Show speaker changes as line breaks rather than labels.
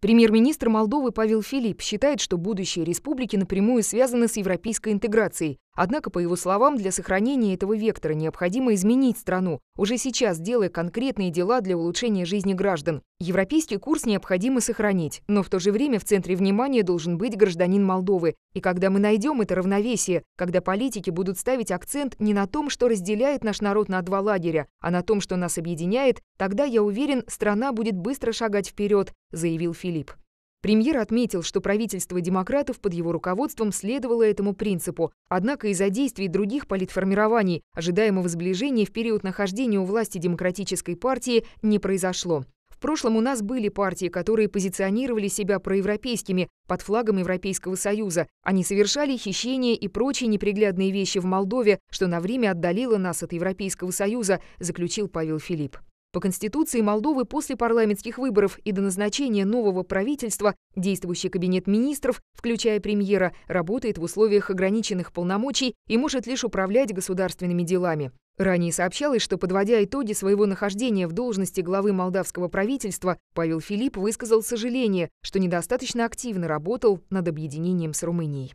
Премьер-министр Молдовы Павел Филипп считает, что будущее республики напрямую связано с европейской интеграцией, Однако, по его словам, для сохранения этого вектора необходимо изменить страну, уже сейчас делая конкретные дела для улучшения жизни граждан. Европейский курс необходимо сохранить, но в то же время в центре внимания должен быть гражданин Молдовы. И когда мы найдем это равновесие, когда политики будут ставить акцент не на том, что разделяет наш народ на два лагеря, а на том, что нас объединяет, тогда, я уверен, страна будет быстро шагать вперед, заявил Филипп. Премьер отметил, что правительство демократов под его руководством следовало этому принципу, однако из-за действий других политформирований ожидаемого сближения в период нахождения у власти демократической партии не произошло. В прошлом у нас были партии, которые позиционировали себя проевропейскими под флагом Европейского Союза. Они совершали хищения и прочие неприглядные вещи в Молдове, что на время отдалило нас от Европейского Союза, заключил Павел Филипп. По Конституции Молдовы после парламентских выборов и до назначения нового правительства действующий кабинет министров, включая премьера, работает в условиях ограниченных полномочий и может лишь управлять государственными делами. Ранее сообщалось, что, подводя итоги своего нахождения в должности главы молдавского правительства, Павел Филипп высказал сожаление, что недостаточно активно работал над объединением с Румынией.